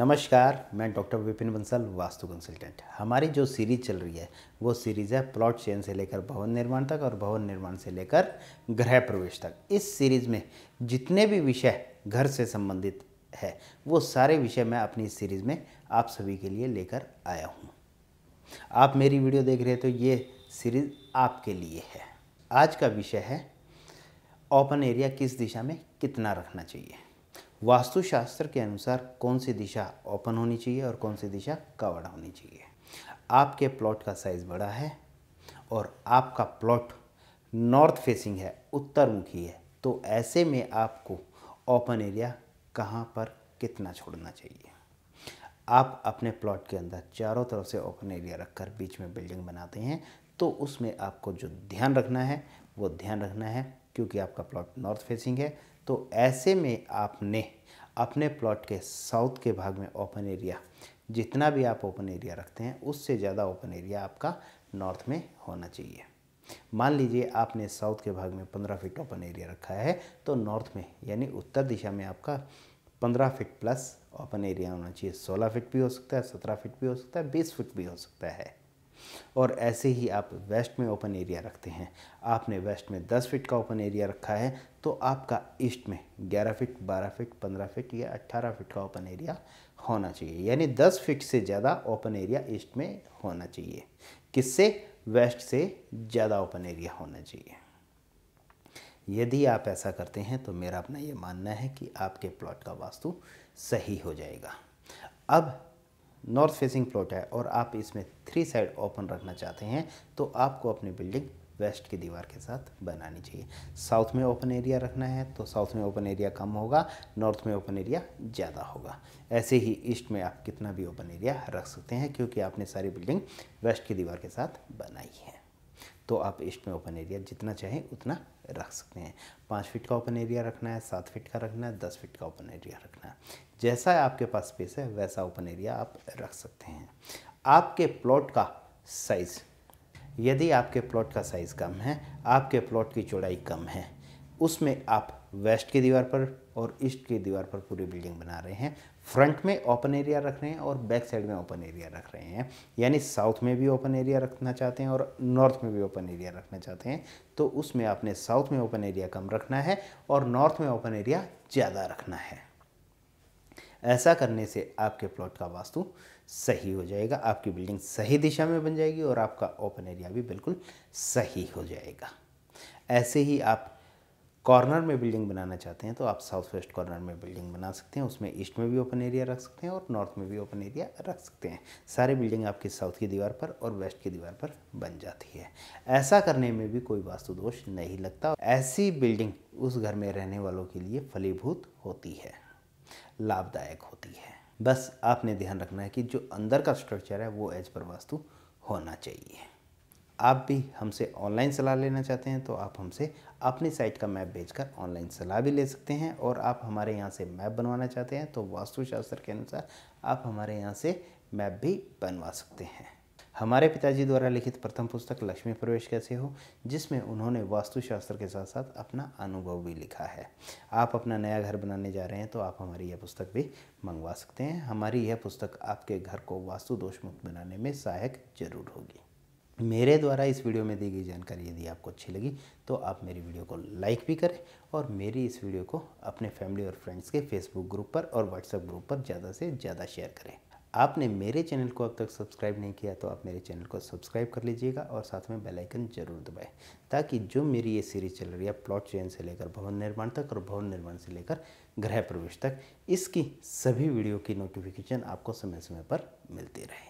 नमस्कार मैं doctor Vipin Bansal vastu consultant हमारी जो सीरीज चल रही है वो सीरीज़ है प्लॉट चेन से लेकर भवन निर्माण तक और भवन निर्माण से लेकर गृह प्रवेश तक इस सीरीज़ में जितने भी विषय घर से संबंधित है वो सारे विषय मैं अपनी इस सीरीज़ में आप सभी के लिए लेकर आया हूँ आप मेरी वीडियो देख रहे हैं तो ये सीरीज़ आपके लिए है आज का विषय है ओपन एरिया किस दिशा में कितना रखना चाहिए वास्तुशास्त्र के अनुसार कौन सी दिशा ओपन होनी चाहिए और कौन सी दिशा कवर्ड होनी चाहिए आपके प्लॉट का साइज़ बड़ा है और आपका प्लॉट नॉर्थ फेसिंग है उत्तर मुखी है तो ऐसे में आपको ओपन एरिया कहाँ पर कितना छोड़ना चाहिए आप अपने प्लॉट के अंदर चारों तरफ से ओपन एरिया रखकर बीच में बिल्डिंग बनाते हैं तो उसमें आपको जो ध्यान रखना है वो ध्यान रखना है क्योंकि आपका प्लॉट नॉर्थ फेसिंग है तो ऐसे में आपने अपने प्लॉट के साउथ के भाग में ओपन एरिया जितना भी आप ओपन एरिया रखते हैं उससे ज़्यादा ओपन एरिया आपका नॉर्थ में होना चाहिए मान लीजिए आपने साउथ के भाग में पंद्रह फीट ओपन एरिया रखा है तो नॉर्थ में यानी उत्तर दिशा में आपका पंद्रह फीट प्लस ओपन एरिया होना चाहिए सोलह फीट भी हो सकता है सत्रह फीट भी हो सकता है बीस फीट भी हो सकता है और ऐसे ही आप वेस्ट में ओपन एरिया रखते हैं आपने वेस्ट में 10 फीट का ओपन एरिया रखा है तो आपका ईस्ट में 11 फीट 12 फीट 15 फीट या 18 फीट का ओपन एरिया होना चाहिए यानी 10 फीट से ज़्यादा ओपन एरिया ईस्ट में होना चाहिए किससे वेस्ट से ज़्यादा ओपन एरिया होना चाहिए यदि आप ऐसा करते हैं तो मेरा अपना ये मानना है कि आपके प्लॉट का वास्तु सही हो जाएगा अब नॉर्थ फेसिंग प्लॉट है और आप इसमें थ्री साइड ओपन रखना चाहते हैं तो आपको अपनी बिल्डिंग वेस्ट की दीवार के साथ बनानी चाहिए साउथ में ओपन एरिया रखना है तो साउथ में ओपन एरिया कम होगा नॉर्थ में ओपन एरिया ज़्यादा होगा ऐसे ही ईस्ट में आप कितना भी ओपन एरिया रख सकते हैं क्योंकि आपने सारी बिल्डिंग वेस्ट की दीवार के साथ बनाई है तो आप ईस्ट में ओपन एरिया जितना चाहें उतना रख सकते हैं पाँच फीट का ओपन एरिया रखना है सात फीट का रखना है दस फीट का ओपन एरिया रखना है जैसा आपके पास स्पेस है वैसा ओपन एरिया आप रख सकते हैं आपके प्लॉट का साइज़ यदि आपके प्लॉट का साइज़ कम है आपके प्लॉट की चौड़ाई कम है उसमें आप वेस्ट की दीवार पर और ईस्ट की दीवार पर पूरी बिल्डिंग बना रहे हैं फ्रंट में ओपन एरिया रख रहे हैं और बैक साइड में ओपन एरिया रख रहे हैं यानी साउथ में भी ओपन एरिया रखना चाहते हैं और नॉर्थ में भी ओपन एरिया रखना चाहते हैं तो उसमें आपने साउथ में ओपन एरिया कम रखना है और नॉर्थ में ओपन एरिया ज़्यादा रखना है ऐसा करने से आपके प्लॉट का वास्तु सही हो जाएगा आपकी बिल्डिंग सही दिशा में बन जाएगी और आपका ओपन एरिया भी बिल्कुल सही हो जाएगा ऐसे ही आप कॉर्नर में बिल्डिंग बनाना चाहते हैं तो आप साउथ वेस्ट कॉर्नर में बिल्डिंग बना सकते हैं उसमें ईस्ट में भी ओपन एरिया रख सकते हैं और नॉर्थ में भी ओपन एरिया रख सकते हैं सारे बिल्डिंग आपकी साउथ की दीवार पर और वेस्ट की दीवार पर बन जाती है ऐसा करने में भी कोई वास्तु दोष नहीं लगता ऐसी बिल्डिंग उस घर में रहने वालों के लिए फलीभूत होती है लाभदायक होती है बस आपने ध्यान रखना है कि जो अंदर का स्ट्रक्चर है वो एज पर वास्तु होना चाहिए आप भी हमसे ऑनलाइन सलाह लेना चाहते हैं तो आप हमसे अपनी साइट का मैप भेजकर ऑनलाइन सलाह भी ले सकते हैं और आप हमारे यहाँ से मैप बनवाना चाहते हैं तो वास्तुशास्त्र के अनुसार आप हमारे यहाँ से मैप भी बनवा सकते हैं हमारे पिताजी द्वारा लिखित प्रथम पुस्तक लक्ष्मी प्रवेश कैसे हो जिसमें उन्होंने वास्तुशास्त्र के साथ साथ अपना अनुभव भी लिखा है आप अपना नया घर बनाने जा रहे हैं तो आप हमारी यह पुस्तक भी मंगवा सकते हैं हमारी यह पुस्तक आपके घर को वास्तु दोष मुक्त बनाने में सहायक जरूर होगी मेरे द्वारा इस वीडियो में दी गई जानकारी यदि आपको अच्छी लगी तो आप मेरी वीडियो को लाइक भी करें और मेरी इस वीडियो को अपने फैमिली और फ्रेंड्स के फेसबुक ग्रुप पर और व्हाट्सएप ग्रुप पर ज़्यादा से ज़्यादा शेयर करें आपने मेरे चैनल को अब तक सब्सक्राइब नहीं किया तो आप मेरे चैनल को सब्सक्राइब कर लीजिएगा और साथ में बेल आइकन जरूर दबाएं ताकि जो मेरी ये सीरीज चल रही है प्लॉट चयन से लेकर भवन निर्माण तक और भवन निर्माण से लेकर गृह प्रवेश तक इसकी सभी वीडियो की नोटिफिकेशन आपको समय समय पर मिलती रहे